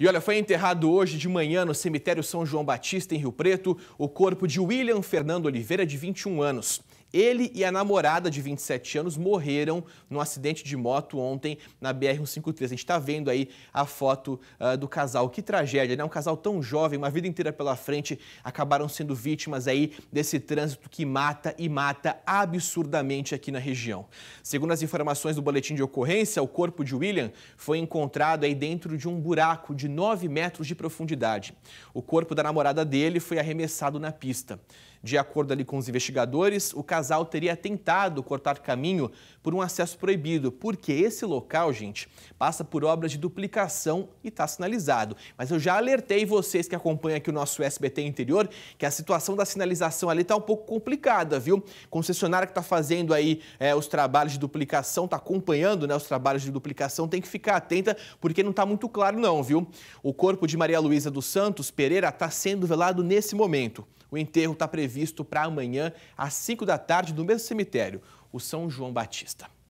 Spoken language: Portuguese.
E olha, foi enterrado hoje de manhã no cemitério São João Batista, em Rio Preto, o corpo de William Fernando Oliveira, de 21 anos. Ele e a namorada de 27 anos morreram num acidente de moto ontem na BR-153. A gente está vendo aí a foto uh, do casal. Que tragédia, né? Um casal tão jovem, uma vida inteira pela frente, acabaram sendo vítimas aí desse trânsito que mata e mata absurdamente aqui na região. Segundo as informações do boletim de ocorrência, o corpo de William foi encontrado aí dentro de um buraco de de 9 metros de profundidade. O corpo da namorada dele foi arremessado na pista. De acordo ali com os investigadores, o casal teria tentado cortar caminho por um acesso proibido, porque esse local, gente, passa por obras de duplicação e está sinalizado. Mas eu já alertei vocês que acompanham aqui o nosso SBT interior que a situação da sinalização ali está um pouco complicada, viu? Concessionária que está fazendo aí é, os trabalhos de duplicação, está acompanhando né, os trabalhos de duplicação, tem que ficar atenta porque não está muito claro não, viu? O corpo de Maria Luísa dos Santos Pereira está sendo velado nesse momento. O enterro está previsto para amanhã, às 5 da tarde, no mesmo cemitério, o São João Batista.